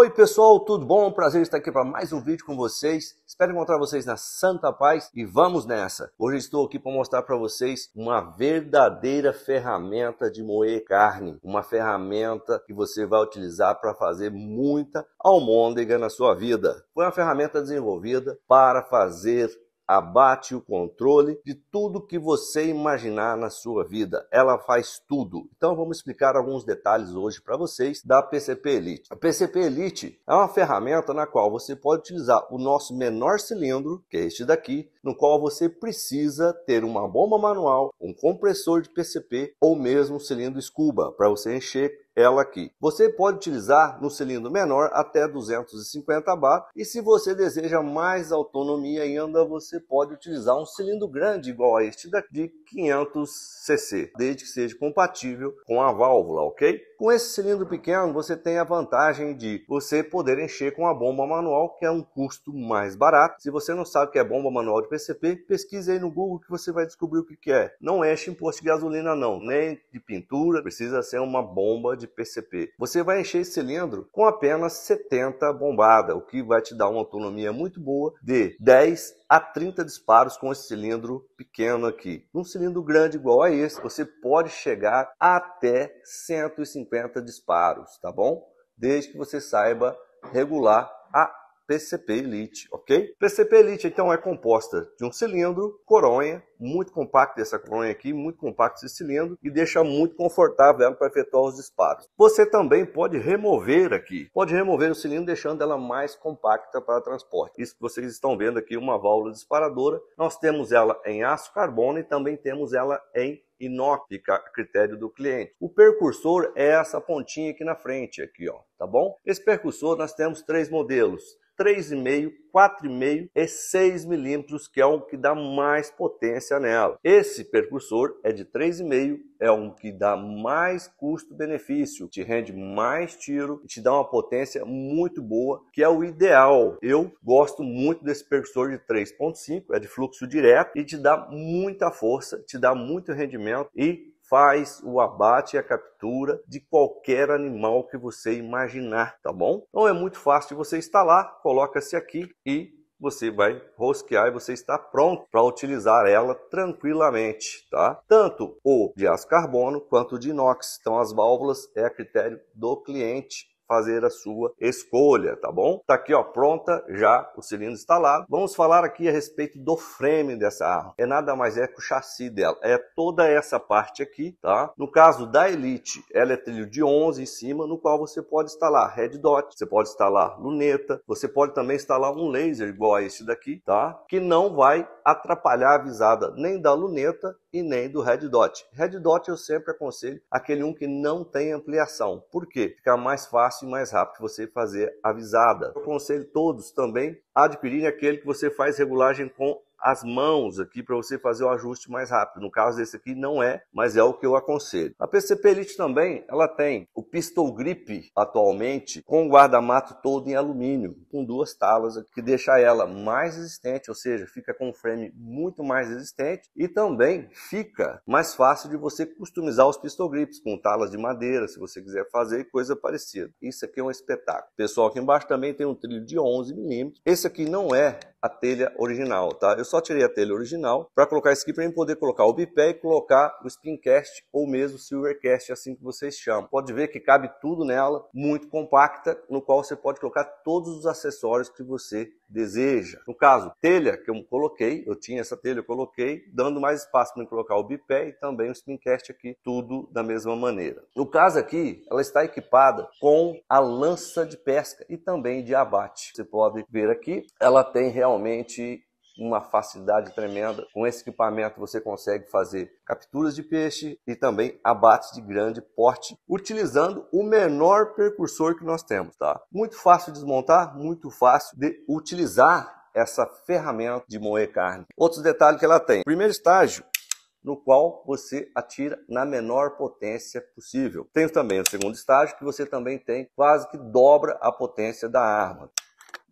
Oi pessoal, tudo bom? Prazer estar aqui para mais um vídeo com vocês. Espero encontrar vocês na Santa Paz e vamos nessa. Hoje estou aqui para mostrar para vocês uma verdadeira ferramenta de moer carne, uma ferramenta que você vai utilizar para fazer muita almôndega na sua vida. Foi uma ferramenta desenvolvida para fazer abate o controle de tudo que você imaginar na sua vida. Ela faz tudo. Então vamos explicar alguns detalhes hoje para vocês da PCP Elite. A PCP Elite é uma ferramenta na qual você pode utilizar o nosso menor cilindro, que é este daqui, no qual você precisa ter uma bomba manual, um compressor de PCP ou mesmo um cilindro scuba para você encher ela aqui. Você pode utilizar no cilindro menor até 250 bar e se você deseja mais autonomia ainda, você pode utilizar um cilindro grande igual a este daqui, de 500 cc, desde que seja compatível com a válvula, ok? Com esse cilindro pequeno, você tem a vantagem de você poder encher com a bomba manual, que é um custo mais barato. Se você não sabe o que é bomba manual de PCP, pesquise aí no Google que você vai descobrir o que é. Não enche em posto de gasolina não, nem de pintura, precisa ser uma bomba de PCP. Você vai encher esse cilindro com apenas 70 bombada, o que vai te dar uma autonomia muito boa de 10 a 30 disparos com esse cilindro pequeno aqui. Num cilindro grande igual a esse, você pode chegar até 150 disparos, tá bom? Desde que você saiba regular a PCP Elite, ok? PCP Elite, então, é composta de um cilindro, coronha, muito compacto essa coronha aqui, muito compacto esse cilindro e deixa muito confortável ela para efetuar os disparos. Você também pode remover aqui, pode remover o cilindro deixando ela mais compacta para transporte. Isso que vocês estão vendo aqui, uma válvula disparadora. Nós temos ela em aço carbono e também temos ela em inox, fica a critério do cliente. O percursor é essa pontinha aqui na frente, aqui ó, tá bom? Esse percursor nós temos três modelos 3,5, 4,5 e 6 milímetros, que é o que dá mais potência nela. Esse percursor é de 3,5, é um que dá mais custo-benefício, te rende mais tiro e te dá uma potência muito boa, que é o ideal. Eu gosto muito desse percursor de 3,5, é de fluxo direto e te dá muita força, te dá muito rendimento e faz o abate e a captura de qualquer animal que você imaginar, tá bom? Então é muito fácil você instalar, coloca-se aqui e você vai rosquear e você está pronto para utilizar ela tranquilamente, tá? Tanto o de aço carbono quanto o de inox. Então as válvulas é a critério do cliente fazer a sua escolha, tá bom? Tá aqui, ó, pronta já o cilindro instalado. Vamos falar aqui a respeito do frame dessa arma. É nada mais é que o chassi dela. É toda essa parte aqui, tá? No caso da Elite, ela é trilho de 11 em cima, no qual você pode instalar red dot, você pode instalar luneta, você pode também instalar um laser igual a esse daqui, tá? Que não vai atrapalhar a visada nem da luneta e nem do red dot. Red dot eu sempre aconselho aquele um que não tem ampliação. Por quê? Fica mais fácil fácil e mais rápido você fazer a visada. Eu aconselho todos também a adquirirem aquele que você faz regulagem com as mãos aqui para você fazer o ajuste mais rápido. No caso desse aqui não é, mas é o que eu aconselho. A PCP Elite também, ela tem o pistol grip atualmente com o guarda-mato todo em alumínio, com duas talas que deixa ela mais resistente, ou seja, fica com um frame muito mais resistente e também fica mais fácil de você customizar os pistol grips com talas de madeira, se você quiser fazer coisa parecida. Isso aqui é um espetáculo. Pessoal, aqui embaixo também tem um trilho de 11 milímetros. Esse aqui não é a telha original, tá? Eu só tirei a telha original para colocar isso aqui para mim poder colocar o bipé e colocar o spincast ou mesmo silvercast, assim que vocês chamam. Pode ver que cabe tudo nela, muito compacta, no qual você pode colocar todos os acessórios que você deseja. No caso, telha, que eu coloquei, eu tinha essa telha, eu coloquei, dando mais espaço para colocar o bipé e também o spincast aqui, tudo da mesma maneira. No caso aqui, ela está equipada com a lança de pesca e também de abate. Você pode ver aqui, ela tem realmente uma facilidade tremenda. Com esse equipamento você consegue fazer capturas de peixe e também abates de grande porte, utilizando o menor percursor que nós temos, tá? Muito fácil de desmontar, muito fácil de utilizar essa ferramenta de moer carne. Outros detalhes que ela tem. Primeiro estágio, no qual você atira na menor potência possível. Tem também o segundo estágio, que você também tem quase que dobra a potência da arma.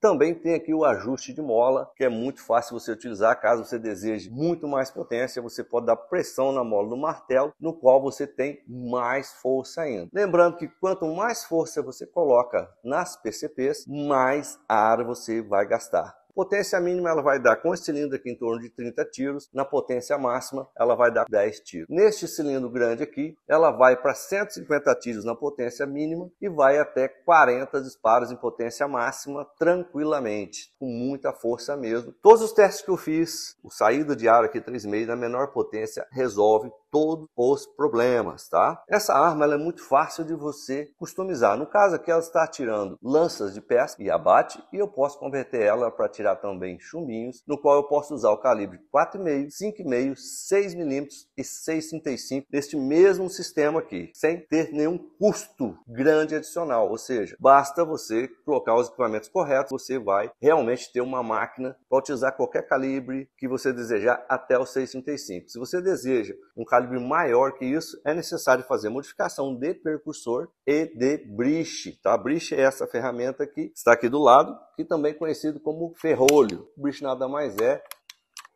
Também tem aqui o ajuste de mola, que é muito fácil você utilizar caso você deseje muito mais potência, você pode dar pressão na mola do martelo, no qual você tem mais força ainda. Lembrando que quanto mais força você coloca nas PCPs, mais ar você vai gastar. Potência mínima ela vai dar com esse cilindro aqui em torno de 30 tiros, na potência máxima ela vai dar 10 tiros. Neste cilindro grande aqui, ela vai para 150 tiros na potência mínima e vai até 40 disparos em potência máxima tranquilamente, com muita força mesmo. Todos os testes que eu fiz, o saída de ar aqui 3,5 na menor potência resolve todos os problemas, tá? Essa arma ela é muito fácil de você customizar. No caso aqui, ela está tirando lanças de pesca e abate, e eu posso converter ela para tirar também chumbinhos, no qual eu posso usar o calibre 4,5, 5,5, 6 mm e 6,35 neste mesmo sistema aqui, sem ter nenhum custo grande adicional. Ou seja, basta você colocar os equipamentos corretos, você vai realmente ter uma máquina para utilizar qualquer calibre que você desejar até o 6,35. Se você deseja um calibre calibre maior que isso, é necessário fazer modificação de percursor e de briche. Tá? Briche é essa ferramenta que está aqui do lado, que também é conhecido como ferrolho. O briche nada mais é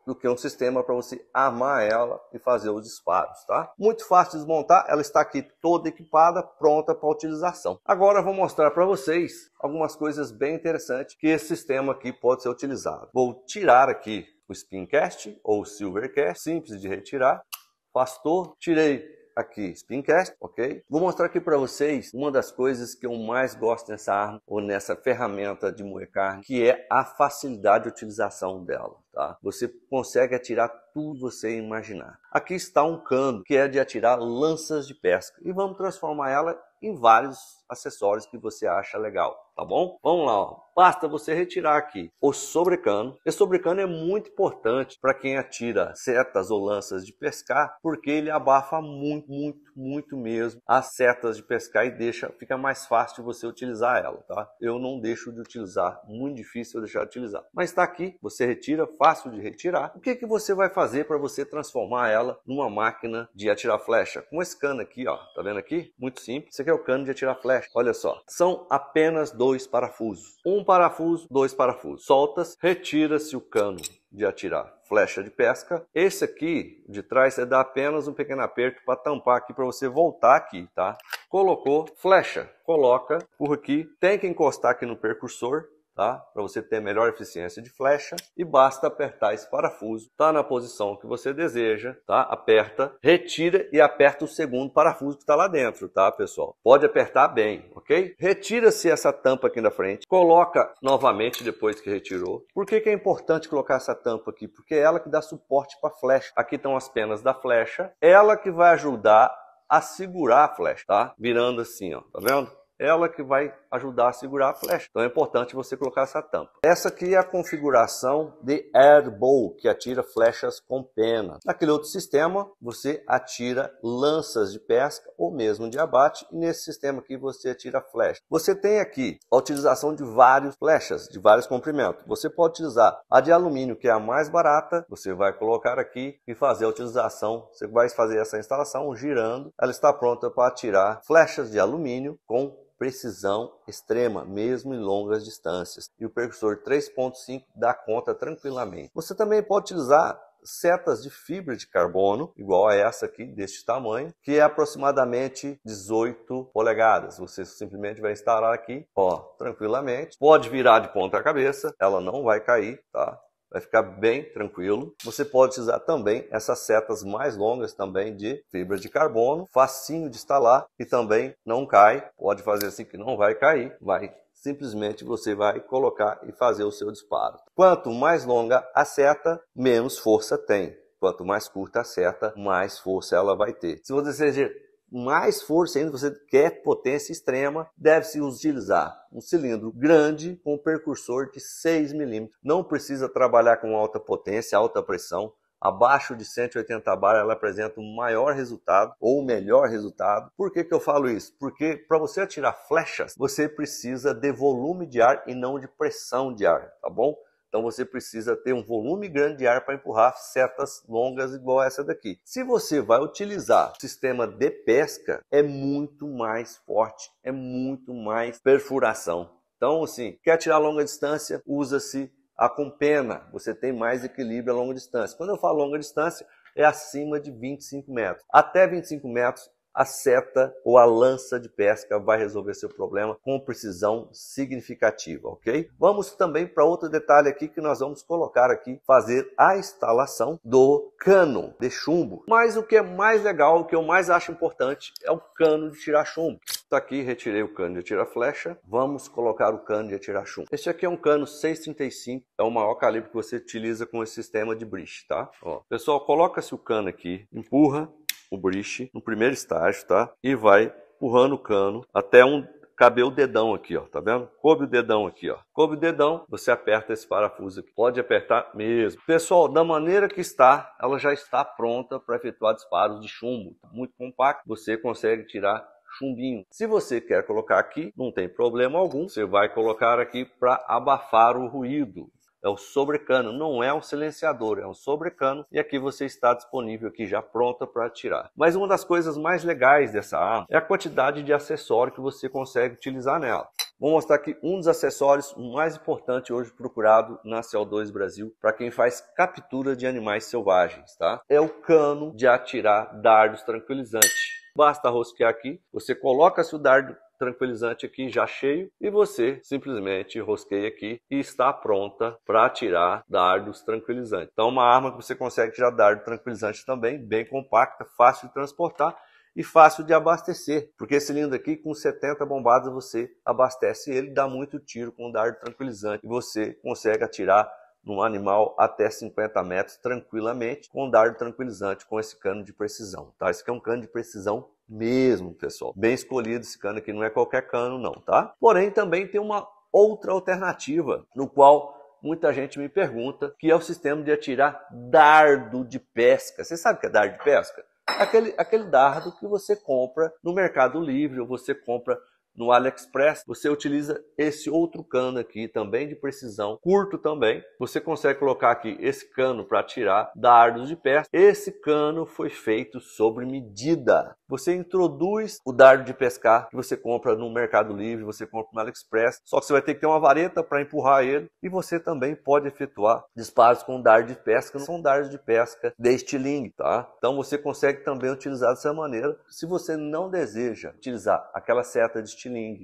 do que um sistema para você armar ela e fazer os disparos, tá? Muito fácil de desmontar, ela está aqui toda equipada, pronta para utilização. Agora vou mostrar para vocês algumas coisas bem interessantes que esse sistema aqui pode ser utilizado. Vou tirar aqui o Spincast ou Silvercast, simples de retirar pastor, tirei aqui Spincast, ok? Vou mostrar aqui para vocês uma das coisas que eu mais gosto nessa arma ou nessa ferramenta de moer carne, que é a facilidade de utilização dela. Tá? Você consegue atirar tudo você imaginar. Aqui está um cano que é de atirar lanças de pesca e vamos transformar ela em vários acessórios que você acha legal, tá bom? Vamos lá, ó. basta você retirar aqui o sobrecano. Esse sobrecano é muito importante para quem atira setas ou lanças de pescar, porque ele abafa muito, muito, muito mesmo as setas de pescar e deixa, fica mais fácil você utilizar ela, tá? Eu não deixo de utilizar, muito difícil eu deixar de utilizar. Mas está aqui, você retira, fácil de retirar. O que que você vai fazer para você transformar ela numa máquina de atirar flecha? Com esse cano aqui, ó, tá vendo aqui? Muito simples. Você quer o cano de atirar flecha. Olha só, são apenas dois parafusos. Um parafuso, dois parafusos. Soltas, retira-se o cano de atirar flecha de pesca. Esse aqui de trás é dar apenas um pequeno aperto para tampar aqui para você voltar aqui, tá? Colocou flecha, coloca por aqui, tem que encostar aqui no percursor tá? Para você ter melhor eficiência de flecha e basta apertar esse parafuso. Tá na posição que você deseja, tá? Aperta, retira e aperta o segundo parafuso que está lá dentro, tá, pessoal? Pode apertar bem, ok? Retira-se essa tampa aqui na frente, coloca novamente depois que retirou. Por que, que é importante colocar essa tampa aqui? Porque é ela que dá suporte para a flecha. Aqui estão as penas da flecha, ela que vai ajudar a segurar a flecha, tá? Virando assim, ó, tá vendo? Ela que vai ajudar a segurar a flecha. Então é importante você colocar essa tampa. Essa aqui é a configuração de airbow, que atira flechas com pena. Naquele outro sistema, você atira lanças de pesca ou mesmo de abate, e nesse sistema aqui você atira flecha. Você tem aqui a utilização de várias flechas, de vários comprimentos. Você pode utilizar a de alumínio, que é a mais barata, você vai colocar aqui e fazer a utilização. Você vai fazer essa instalação girando, ela está pronta para atirar flechas de alumínio com precisão extrema, mesmo em longas distâncias. E o percursor 3.5 dá conta tranquilamente. Você também pode utilizar setas de fibra de carbono, igual a essa aqui, deste tamanho, que é aproximadamente 18 polegadas. Você simplesmente vai instalar aqui, ó, tranquilamente. Pode virar de ponta cabeça, ela não vai cair, tá? vai ficar bem tranquilo. Você pode utilizar também essas setas mais longas também de fibra de carbono, facinho de instalar e também não cai. Pode fazer assim que não vai cair, vai simplesmente você vai colocar e fazer o seu disparo. Quanto mais longa a seta, menos força tem. Quanto mais curta a seta, mais força ela vai ter. Se você deseja mais força ainda, você quer potência extrema, deve-se utilizar um cilindro grande com percursor de 6 milímetros. Não precisa trabalhar com alta potência, alta pressão. Abaixo de 180 bar ela apresenta um maior resultado ou melhor resultado. Por que, que eu falo isso? Porque para você atirar flechas, você precisa de volume de ar e não de pressão de ar, tá bom? Então você precisa ter um volume grande de ar para empurrar setas longas igual essa daqui. Se você vai utilizar o sistema de pesca, é muito mais forte, é muito mais perfuração. Então, assim, quer tirar longa distância, usa-se a com pena. Você tem mais equilíbrio a longa distância. Quando eu falo longa distância, é acima de 25 metros. Até 25 metros a seta ou a lança de pesca vai resolver seu problema com precisão significativa, ok? Vamos também para outro detalhe aqui que nós vamos colocar aqui, fazer a instalação do cano de chumbo. Mas o que é mais legal, o que eu mais acho importante é o cano de tirar chumbo. Está aqui, retirei o cano de atirar flecha. Vamos colocar o cano de atirar chumbo. Este aqui é um cano 635, é o maior calibre que você utiliza com esse sistema de bridge, tá? Ó, pessoal, coloca-se o cano aqui, empurra o briche no primeiro estágio, tá? E vai empurrando o cano até um caber o dedão aqui, ó, tá vendo? Coube o dedão aqui, ó. Coube o dedão, você aperta esse parafuso aqui. Pode apertar mesmo. Pessoal, da maneira que está, ela já está pronta para efetuar disparos de chumbo. Tá muito compacto, você consegue tirar chumbinho. Se você quer colocar aqui, não tem problema algum. Você vai colocar aqui para abafar o ruído é o sobrecano, não é um silenciador, é um sobrecano e aqui você está disponível aqui já pronta para atirar. Mas uma das coisas mais legais dessa arma é a quantidade de acessório que você consegue utilizar nela. Vou mostrar aqui um dos acessórios mais importante hoje procurado na CO2 Brasil para quem faz captura de animais selvagens, tá? É o cano de atirar dardos tranquilizantes. Basta rosquear aqui, você coloca-se o dardo tranquilizante aqui já cheio e você simplesmente rosqueia aqui e está pronta para atirar dardos tranquilizantes. Então uma arma que você consegue tirar dardo tranquilizante também, bem compacta, fácil de transportar e fácil de abastecer, porque esse cilindro aqui com 70 bombadas você abastece ele, dá muito tiro com dardo tranquilizante e você consegue atirar num animal até 50 metros tranquilamente com dardo tranquilizante com esse cano de precisão. Tá? Esse aqui é um cano de precisão mesmo, pessoal. Bem escolhido esse cano aqui, não é qualquer cano não, tá? Porém, também tem uma outra alternativa, no qual muita gente me pergunta, que é o sistema de atirar dardo de pesca. Você sabe o que é dardo de pesca? Aquele, aquele dardo que você compra no Mercado Livre ou você compra no AliExpress, você utiliza esse outro cano aqui também de precisão, curto também. Você consegue colocar aqui esse cano para tirar da dardos de pesca. Esse cano foi feito sobre medida. Você introduz o dardo de pescar que você compra no Mercado Livre, você compra no AliExpress, só que você vai ter que ter uma vareta para empurrar ele e você também pode efetuar disparos com dardo de pesca, não são dardos de pesca de estilingue, tá? Então você consegue também utilizar dessa maneira. Se você não deseja utilizar aquela seta de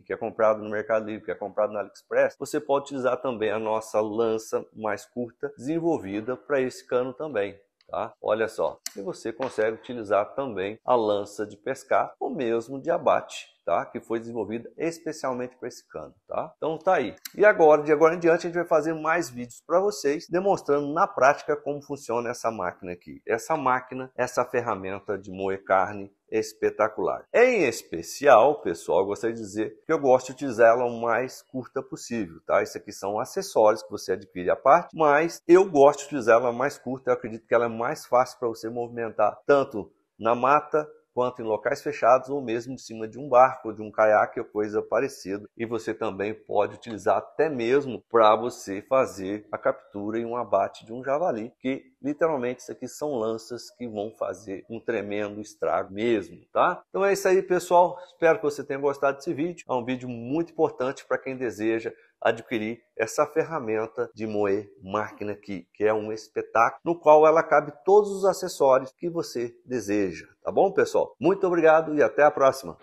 que é comprado no Mercado Livre, que é comprado na AliExpress, você pode utilizar também a nossa lança mais curta desenvolvida para esse cano também. Tá? Olha só, e você consegue utilizar também a lança de pescar ou mesmo de abate, tá? Que foi desenvolvida especialmente para esse cano, tá? Então tá aí. E agora, de agora em diante, a gente vai fazer mais vídeos para vocês, demonstrando na prática como funciona essa máquina aqui. Essa máquina, essa ferramenta de moer carne, espetacular. Em especial, pessoal, gostaria de dizer que eu gosto de utilizar ela o mais curta possível, tá? Isso aqui são acessórios que você adquire à parte, mas eu gosto de utilizar ela mais curta, eu acredito que ela é mais fácil para você movimentar tanto na mata quanto em locais fechados ou mesmo em cima de um barco, de um caiaque ou coisa parecida. E você também pode utilizar até mesmo para você fazer a captura e um abate de um javali, que literalmente isso aqui são lanças que vão fazer um tremendo estrago mesmo, tá? Então é isso aí, pessoal. Espero que você tenha gostado desse vídeo. É um vídeo muito importante para quem deseja adquirir essa ferramenta de moer máquina aqui, que é um espetáculo no qual ela cabe todos os acessórios que você deseja. Tá bom, pessoal? Muito obrigado e até a próxima!